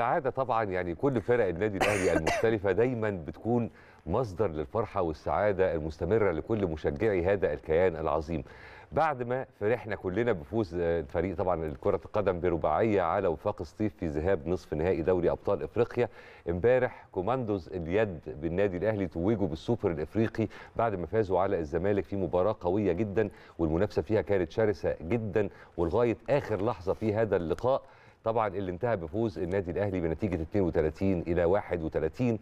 العادة طبعا يعني كل فرق النادي الأهلي المختلفة دايما بتكون مصدر للفرحة والسعادة المستمرة لكل مشجعي هذا الكيان العظيم بعد ما فرحنا كلنا بفوز آه، الفريق طبعا كرة القدم برباعية على وفاق سطيف في ذهاب نصف نهائي دوري أبطال إفريقيا امبارح كوماندوز اليد بالنادي الأهلي توجوا بالسوبر الإفريقي بعد ما فازوا على الزمالك في مباراة قوية جدا والمنافسة فيها كانت شرسة جدا ولغاية آخر لحظة في هذا اللقاء طبعا اللي انتهى بفوز النادي الاهلي بنتيجه 32 الى 31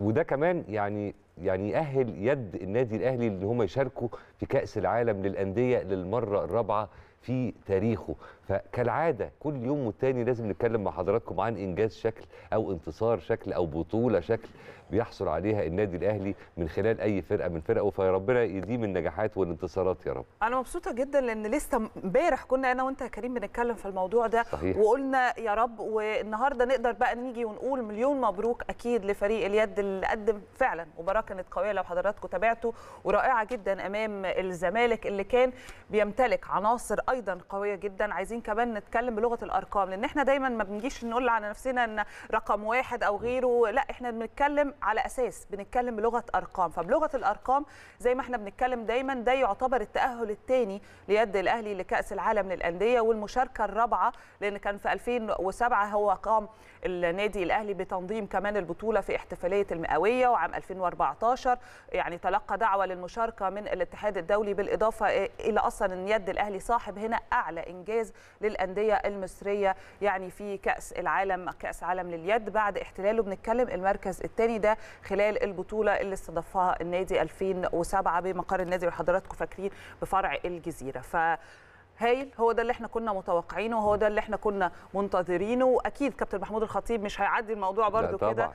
وده كمان يعني يعني يأهل يد النادي الأهلي إن هم يشاركوا في كأس العالم للأندية للمرة الرابعة في تاريخه فكالعادة كل يوم والتاني لازم نتكلم مع حضراتكم عن إنجاز شكل أو انتصار شكل أو بطولة شكل بيحصل عليها النادي الأهلي من خلال أي فرقة من فرقه فيا ربنا يديم النجاحات والانتصارات يا رب أنا مبسوطة جدا لأن لسه امبارح كنا أنا وأنت يا كريم بنتكلم في الموضوع ده صحيح. وقلنا يا رب والنهاردة نقدر بقى نيجي ونقول مليون مبروك أكيد لفريق اليد اللي قدم فعلا مباراة كانت قويه لو حضراتكم تابعتوا ورائعه جدا امام الزمالك اللي كان بيمتلك عناصر ايضا قويه جدا عايزين كمان نتكلم بلغه الارقام لان احنا دايما ما بنجيش نقول على نفسنا ان رقم واحد او غيره لا احنا بنتكلم على اساس بنتكلم بلغه ارقام فبلغه الارقام زي ما احنا بنتكلم دايما ده يعتبر التاهل الثاني ليد الاهلي لكاس العالم للانديه والمشاركه الرابعه لان كان في 2007 هو قام النادي الاهلي بتنظيم كمان البطوله في احتفاليه المئويه وعام 2014 2019 يعني تلقى دعوه للمشاركه من الاتحاد الدولي بالاضافه الى اصلا ان يد الاهلي صاحب هنا اعلى انجاز للانديه المصريه يعني في كاس العالم كاس عالم لليد بعد احتلاله بنتكلم المركز الثاني ده خلال البطوله اللي استضافها النادي 2007 بمقر النادي وحضراتكم فاكرين بفرع الجزيره ف هايل هو ده اللي احنا كنا متوقعينه وهو ده اللي احنا كنا منتظرينه واكيد كابتن محمود الخطيب مش هيعدي الموضوع برضه كده